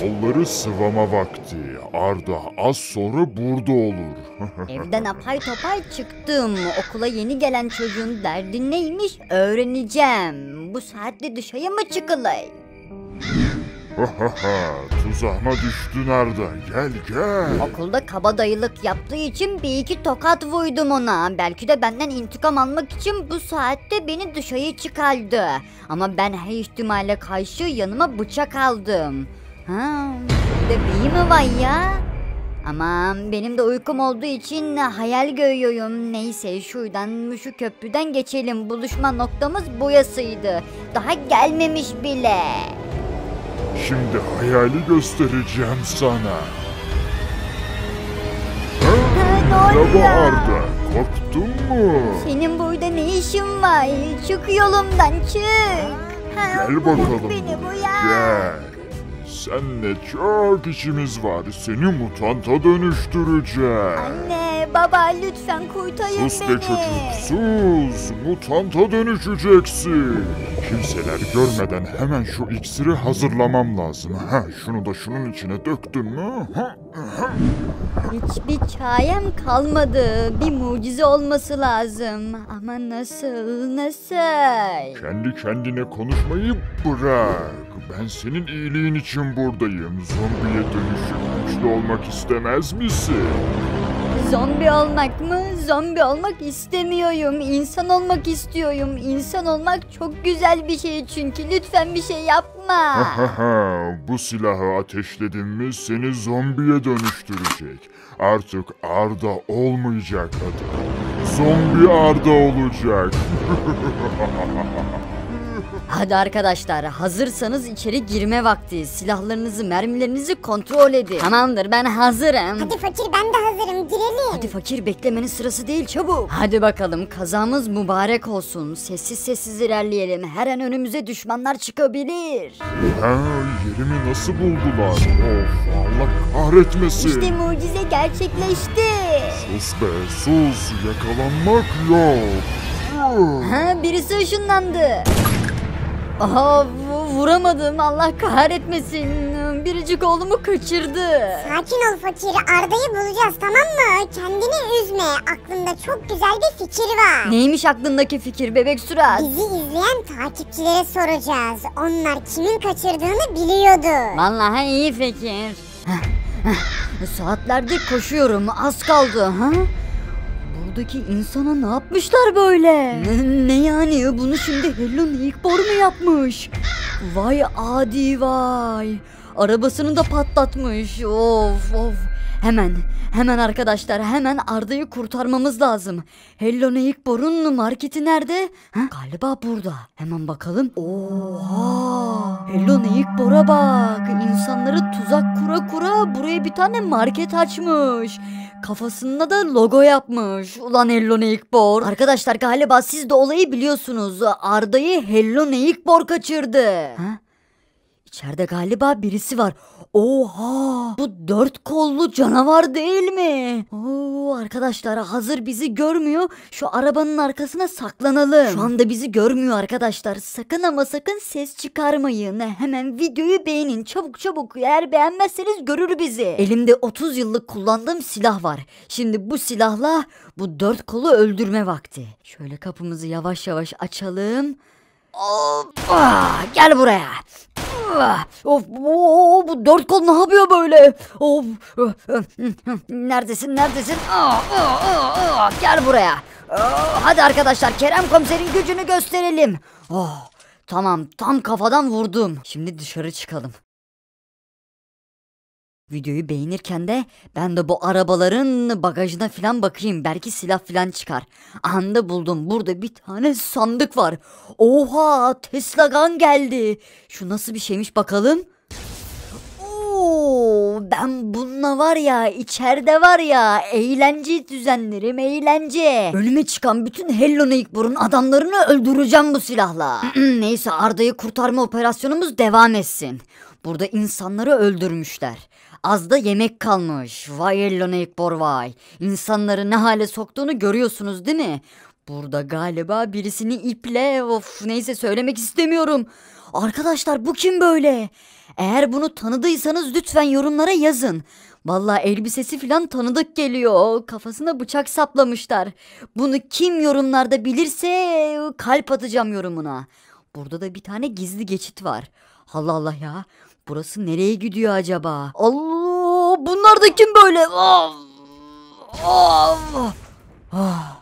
Kolları sıvama vakti. Arda az sonra burada olur. Evden apay topay çıktım. Okula yeni gelen çocuğun derdi neymiş öğreneceğim. Bu saatte dışarı mı çıkılay? Tuzağıma düştün Arda. Gel gel. Okulda kabadayılık yaptığı için bir iki tokat vurdum ona. Belki de benden intikam almak için bu saatte beni dışarı çıkardı. Ama ben her ihtimale karşı yanıma bıçak aldım. De bebeği mi var ya? Aman, benim de uykum olduğu için hayal görüyorum. Neyse şuradan şu köprüden geçelim. Buluşma noktamız boyasıydı. Daha gelmemiş bile. Şimdi hayali göstereceğim sana. Merhaba Arda. Korktun mu? Senin burada ne işin var? Çık yolumdan çık. Ha, Gel bakalım. Beni bu ya. Gel. Senle çok işimiz var. Seni mutanta dönüştüreceğim. Anne, baba lütfen kurtarın Sus be çocuk sus. Mutanta dönüşeceksin. Kimseler görmeden hemen şu iksiri hazırlamam lazım. Ha, şunu da şunun içine döktün mü? Ha, ha. Hiçbir çayem kalmadı. Bir mucize olması lazım. Ama nasıl, nasıl? Kendi kendine konuşmayı bırak. Ben senin iyiliğin için buradayım. Zombiye dönüşüp güçlü olmak istemez misin? Zombi olmak mı? Zombi olmak istemiyorum. İnsan olmak istiyorum. İnsan olmak çok güzel bir şey çünkü. Lütfen bir şey yapma. Bu silahı ateşledin mi seni zombiye dönüştürecek. Artık Arda olmayacak adam. Zombi Arda olacak. Hadi arkadaşlar hazırsanız içeri girme vakti. Silahlarınızı mermilerinizi kontrol edin. Tamamdır ben hazırım. Hadi fakir ben de hazırım girelim. Hadi fakir beklemenin sırası değil çabuk. Hadi bakalım kazamız mübarek olsun. Sessiz sessiz ilerleyelim. Her an önümüze düşmanlar çıkabilir. Ha, yerimi nasıl buldular? Of Allah kahretmesin. İşte mucize gerçekleşti. Sus be sus yakalanmak yok. Ha, birisi ışınlandı. Aha vuramadım Allah kahretmesin. Biricik oğlumu kaçırdı. Sakin ol fakir Arda'yı bulacağız tamam mı? Kendini üzme aklında çok güzel bir fikir var. Neymiş aklındaki fikir bebek surat? Bizi izleyen takipçilere soracağız. Onlar kimin kaçırdığını biliyordu. Vallahi iyi fikir. Saatlerde koşuyorum az kaldı. Ha? buradaki insana ne yapmışlar böyle? Ne, ne yani bunu şimdi Helen Hickbor mu yapmış? Vay adi vay. Arabasını da patlatmış. Of of. Hemen, hemen arkadaşlar hemen Arda'yı kurtarmamız lazım. Hello ilk borunlu marketi nerede? Ha? Galiba burada. Hemen bakalım. Oha! Hello ilk bora bak. İnsanları tuzak kura kura buraya bir tane market açmış. Kafasında da logo yapmış. Ulan Hello Bor. Arkadaşlar galiba siz de olayı biliyorsunuz. Arda'yı Hello Bor kaçırdı. Ha? İçeride galiba birisi var. Oha! Bu dört kollu canavar değil mi? Oo, arkadaşlar hazır bizi görmüyor. Şu arabanın arkasına saklanalım. Şu anda bizi görmüyor arkadaşlar. Sakın ama sakın ses çıkarmayın. Hemen videoyu beğenin. Çabuk çabuk. Eğer beğenmezseniz görür bizi. Elimde 30 yıllık kullandığım silah var. Şimdi bu silahla bu dört kolu öldürme vakti. Şöyle kapımızı yavaş yavaş açalım. Aa, ah, gel buraya. Ah, of bu, bu dört kol ne yapıyor böyle? Of neredesin neredesin? Aa, ah, gel buraya. hadi arkadaşlar Kerem komiserin gücünü gösterelim. Oh, tamam tam kafadan vurdum. Şimdi dışarı çıkalım. Videoyu beğenirken de ben de bu arabaların bagajına filan bakayım. Belki silah filan çıkar. Anda buldum. Burada bir tane sandık var. Oha Tesla Gun geldi. Şu nasıl bir şeymiş bakalım. Oo, ben bununla var ya içeride var ya eğlence düzenlerim eğlence. Ölüme çıkan bütün Hello burun adamlarını öldüreceğim bu silahla. Neyse Arda'yı kurtarma operasyonumuz devam etsin. Burada insanları öldürmüşler. Az da yemek kalmış. Vay ellonek borvay. İnsanları ne hale soktuğunu görüyorsunuz değil mi? Burada galiba birisini iple of neyse söylemek istemiyorum. Arkadaşlar bu kim böyle? Eğer bunu tanıdıysanız lütfen yorumlara yazın. Valla elbisesi filan tanıdık geliyor. Kafasına bıçak saplamışlar. Bunu kim yorumlarda bilirse kalp atacağım yorumuna. Burada da bir tane gizli geçit var. Allah Allah ya burası nereye gidiyor acaba? Allah bunlar da kim böyle? Ah, ah, ah.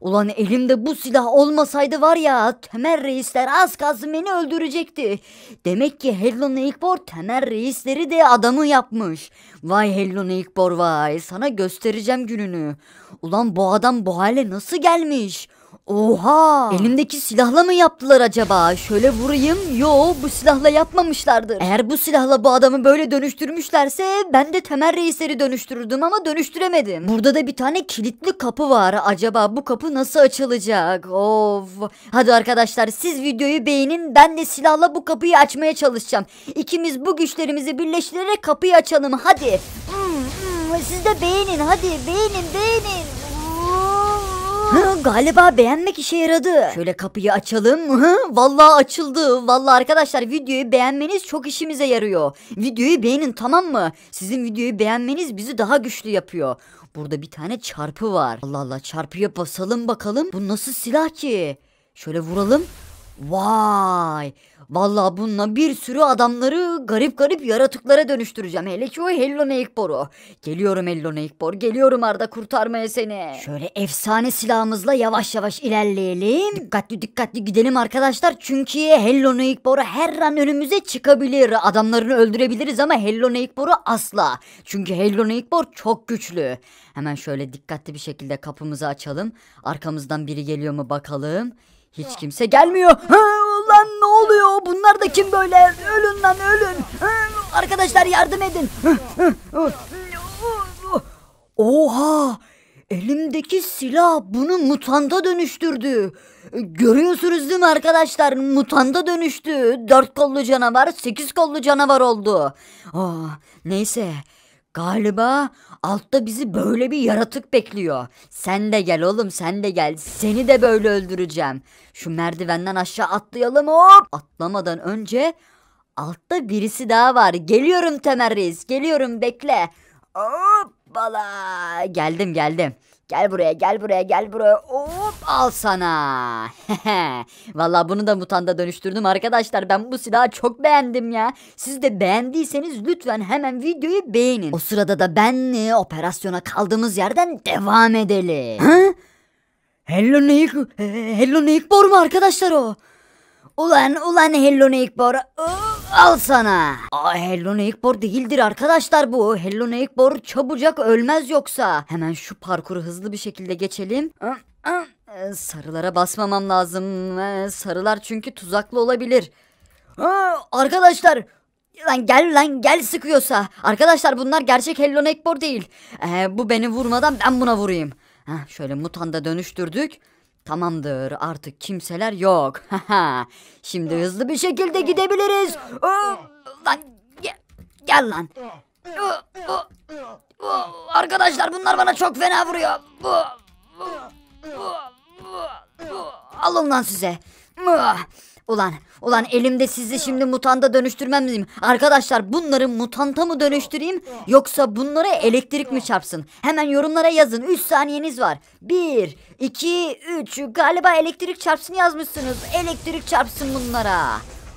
Ulan elimde bu silah olmasaydı var ya Temel reisler az kalsın beni öldürecekti. Demek ki Hello Eikbor Temel reisleri de adamı yapmış. Vay Hello Eikbor vay sana göstereceğim gününü. Ulan bu adam bu hale nasıl gelmiş? Oha! Elimdeki silahla mı yaptılar acaba? Şöyle vurayım. Yo bu silahla yapmamışlardır. Eğer bu silahla bu adamı böyle dönüştürmüşlerse ben de Temel Reisleri dönüştürürdüm ama dönüştüremedim. Burada da bir tane kilitli kapı var. Acaba bu kapı nasıl açılacak? Of! Hadi arkadaşlar siz videoyu beğenin. Ben de silahla bu kapıyı açmaya çalışacağım. İkimiz bu güçlerimizi birleştirerek kapıyı açalım. Hadi! Hmm, hmm, siz de beğenin. Hadi beğenin beğenin galiba beğenmek işe yaradı. Şöyle kapıyı açalım. Hı? Vallahi açıldı. Vallahi arkadaşlar videoyu beğenmeniz çok işimize yarıyor. Videoyu beğenin tamam mı? Sizin videoyu beğenmeniz bizi daha güçlü yapıyor. Burada bir tane çarpı var. Allah Allah çarpıya basalım bakalım. Bu nasıl silah ki? Şöyle vuralım. Vay. Vallahi bununla bir sürü adamları garip garip yaratıklara dönüştüreceğim. Hele ki o Helloneikbor'u. Geliyorum Neikbor, Geliyorum Arda kurtarmaya seni. Şöyle efsane silahımızla yavaş yavaş ilerleyelim. Dikkatli dikkatli gidelim arkadaşlar. Çünkü Hello Helloneikbor her an önümüze çıkabilir. Adamlarını öldürebiliriz ama Hello Neikboru asla. Çünkü Hello Neikbor çok güçlü. Hemen şöyle dikkatli bir şekilde kapımızı açalım. Arkamızdan biri geliyor mu bakalım. Hiç kimse gelmiyor. Ha, lan ne oluyor? Bunlar da kim böyle? Ölün lan ölün. Ha, arkadaşlar yardım edin. Oha! Elimdeki silah bunu mutanta dönüştürdü. Görüyorsunuz değil mi arkadaşlar? Mutanta dönüştü. Dört kollu canavar, sekiz kollu canavar oldu. Aa, neyse Galiba altta bizi böyle bir yaratık bekliyor. Sen de gel oğlum sen de gel. Seni de böyle öldüreceğim. Şu merdivenden aşağı atlayalım hop. Atlamadan önce altta birisi daha var. Geliyorum Temel Geliyorum bekle. Hoppala. Geldim geldim. Gel buraya gel buraya gel buraya. Hop al sana. Valla bunu da mutanda dönüştürdüm arkadaşlar. Ben bu silahı çok beğendim ya. Siz de beğendiyseniz lütfen hemen videoyu beğenin. O sırada da benle operasyona kaldığımız yerden devam edelim. Ha? Hello Nick, Hello Nick Bor mu arkadaşlar o? Ulan ulan Hello Neighbor. Al sana. Aa, Hello Neighbor değildir arkadaşlar bu. Hello Neighbor çabucak ölmez yoksa. Hemen şu parkuru hızlı bir şekilde geçelim. Ee, sarılara basmamam lazım. Ee, sarılar çünkü tuzaklı olabilir. arkadaşlar Lan gel lan gel sıkıyorsa. Arkadaşlar bunlar gerçek Hello Neckbor değil. Ee, bu beni vurmadan ben buna vurayım. Heh, şöyle mutanda dönüştürdük. Tamamdır artık kimseler yok. Şimdi hızlı bir şekilde gidebiliriz. gel, lan. Arkadaşlar bunlar bana çok fena vuruyor. Oh, oh, Alın lan size. Oh. Ulan, ulan elimde sizi şimdi mutanda dönüştürmem miyim? Arkadaşlar bunları mutanta mı dönüştüreyim yoksa bunlara elektrik mi çarpsın? Hemen yorumlara yazın. 3 saniyeniz var. 1, 2, 3. Galiba elektrik çarpsın yazmışsınız. Elektrik çarpsın bunlara.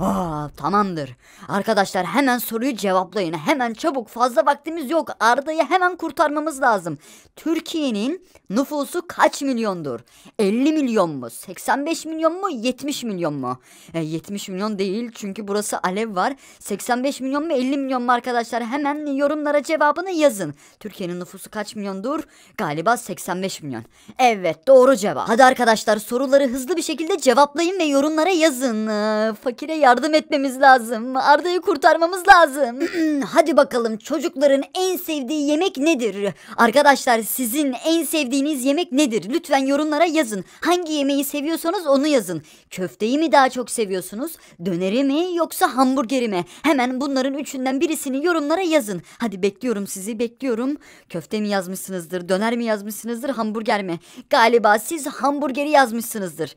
Aa, tamamdır. Arkadaşlar hemen soruyu cevaplayın. Hemen çabuk fazla vaktimiz yok. Arda'yı hemen kurtarmamız lazım. Türkiye'nin nüfusu kaç milyondur? 50 milyon mu? 85 milyon mu? 70 milyon mu? E, 70 milyon değil çünkü burası alev var. 85 milyon mu 50 milyon mu arkadaşlar? Hemen yorumlara cevabını yazın. Türkiye'nin nüfusu kaç milyondur? Galiba 85 milyon. Evet doğru cevap. Hadi arkadaşlar soruları hızlı bir şekilde cevaplayın ve yorumlara yazın. Ee, fakire yazın Yardım etmemiz lazım. Arda'yı kurtarmamız lazım. Hmm, hadi bakalım çocukların en sevdiği yemek nedir? Arkadaşlar sizin en sevdiğiniz yemek nedir? Lütfen yorumlara yazın. Hangi yemeği seviyorsanız onu yazın. Köfteyi mi daha çok seviyorsunuz? Döneri mi yoksa hamburgeri mi? Hemen bunların üçünden birisini yorumlara yazın. Hadi bekliyorum sizi bekliyorum. Köfte mi yazmışsınızdır? Döner mi yazmışsınızdır? Hamburger mi? Galiba siz hamburgeri yazmışsınızdır.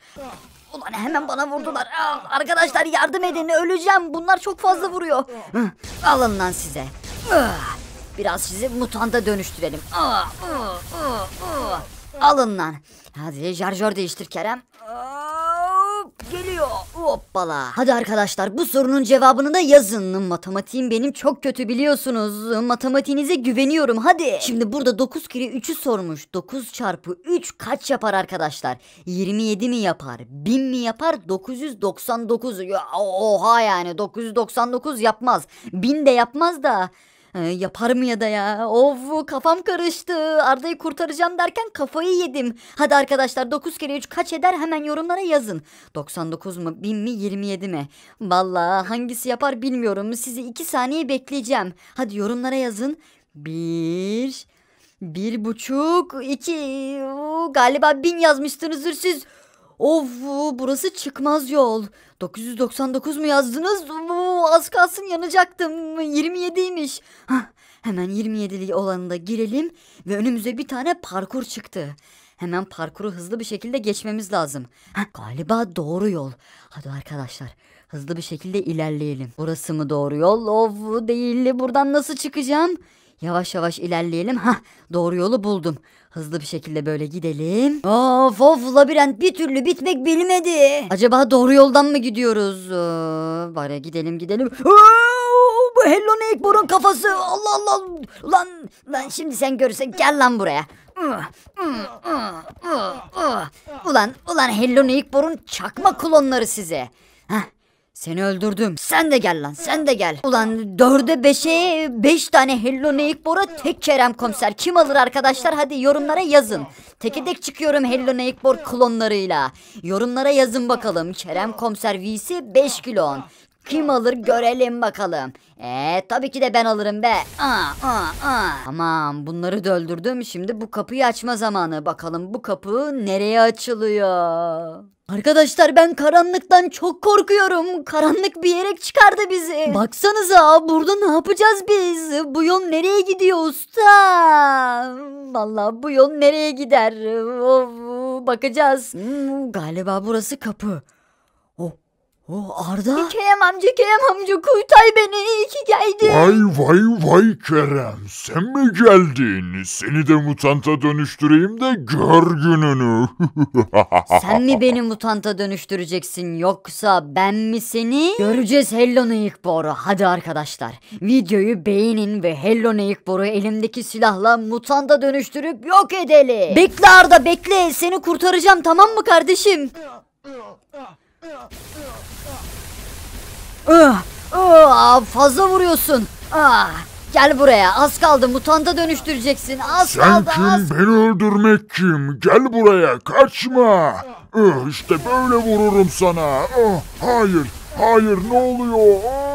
Ulan hemen bana vurdular. Ah, arkadaşlar yardım edin öleceğim. Bunlar çok fazla vuruyor. Alın lan size. Ah, biraz sizi mutanda dönüştürelim. Ah, Alın lan. Hadi şarjör değiştir Kerem. Hoppala. Hadi arkadaşlar bu sorunun cevabını da yazın. Matematiğim benim çok kötü biliyorsunuz. Matematiğinize güveniyorum hadi. Şimdi burada 9 kere 3'ü sormuş. 9 çarpı 3 kaç yapar arkadaşlar? 27 mi yapar? 1000 mi yapar? 999. Oha yani 999 yapmaz. 1000 de yapmaz da. Ee, yapar mı ya da ya? Of kafam karıştı. Arda'yı kurtaracağım derken kafayı yedim. Hadi arkadaşlar 9 kere 3 kaç eder hemen yorumlara yazın. 99 mu 1000 mi 27 mi? Valla hangisi yapar bilmiyorum. Sizi 2 saniye bekleyeceğim. Hadi yorumlara yazın. 1 bir, bir buçuk iki galiba bin yazmışsınızdır siz. Of burası çıkmaz yol. 999 mu yazdınız? Oo, az kalsın yanacaktım. 27'ymiş. Hah, hemen 27'li olanında girelim ve önümüze bir tane parkur çıktı. Hemen parkuru hızlı bir şekilde geçmemiz lazım. Heh, galiba doğru yol. Hadi arkadaşlar hızlı bir şekilde ilerleyelim. Burası mı doğru yol? Of değil. Buradan nasıl çıkacağım? Yavaş yavaş ilerleyelim. Ha, doğru yolu buldum. Hızlı bir şekilde böyle gidelim. Of of labirent bir türlü bitmek bilmedi. Acaba doğru yoldan mı gidiyoruz? Ee, bari gidelim gidelim. bu Hello Neighbor'un kafası. Allah Allah. Lan, lan şimdi sen görürsen gel lan buraya. Ulan ulan Hello Neighbor'un çakma klonları size. Seni öldürdüm. Sen de gel lan sen de gel. Ulan dörde beşe beş tane Hello Neyik Bora tek Kerem Komiser. Kim alır arkadaşlar hadi yorumlara yazın. Teke tek çıkıyorum Hello Neyik Bor klonlarıyla. Yorumlara yazın bakalım. Kerem Komiser V'si 5 klon. Kim alır görelim bakalım. Eee tabii ki de ben alırım be. Aa, aa, aa. Aman bunları da öldürdüm. Şimdi bu kapıyı açma zamanı. Bakalım bu kapı nereye açılıyor? Arkadaşlar ben karanlıktan çok korkuyorum. Karanlık bir yere çıkardı bizi. Baksanıza burada ne yapacağız biz? Bu yol nereye gidiyor usta? Vallahi bu yol nereye gider? bakacağız. Hmm, galiba burası kapı. Oh Arda. Kerem amca Kerem amca kurtar beni iyi ki geldin. Vay vay vay Kerem sen mi geldin? Seni de mutanta dönüştüreyim de gör gününü. sen mi beni mutanta dönüştüreceksin yoksa ben mi seni? Göreceğiz Hello Neyik Boru. Hadi arkadaşlar videoyu beğenin ve Hello Neyik Boru elimdeki silahla mutanta dönüştürüp yok edelim. Bekle Arda bekle seni kurtaracağım tamam mı kardeşim? Ah, ah, fazla vuruyorsun. Ah, gel buraya. Az kaldı. Mutanta dönüştüreceksin. Az Sen kaldı. kim Az... beni öldürmek kim? Gel buraya kaçma. İşte böyle vururum sana. hayır hayır ne oluyor? Ah.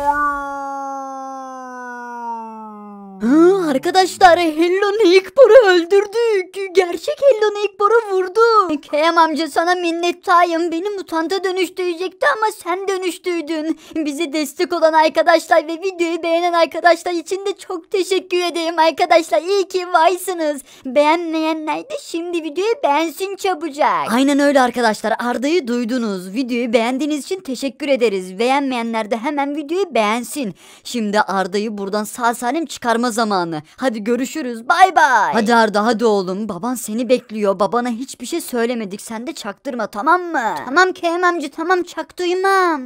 Arkadaşlar Hello'nun ilk boru öldürdük. Gerçek Hello'nun ilk boru vurdu. Keyam amca sana minnettayım. Beni mutanta dönüştürecekti ama sen dönüştürdün. Bize destek olan arkadaşlar ve videoyu beğenen arkadaşlar için de çok teşekkür ederim arkadaşlar. İyi ki varsınız. Beğenmeyenler de şimdi videoyu beğensin çabucak. Aynen öyle arkadaşlar. Arda'yı duydunuz. Videoyu beğendiğiniz için teşekkür ederiz. Beğenmeyenler de hemen videoyu beğensin. Şimdi Arda'yı buradan sağ salim çıkarma zamanı telefonunu. Hadi görüşürüz bay bay. Hadi Arda hadi oğlum baban seni bekliyor. Babana hiçbir şey söylemedik sen de çaktırma tamam mı? Tamam Kerem amca tamam çaktırmam.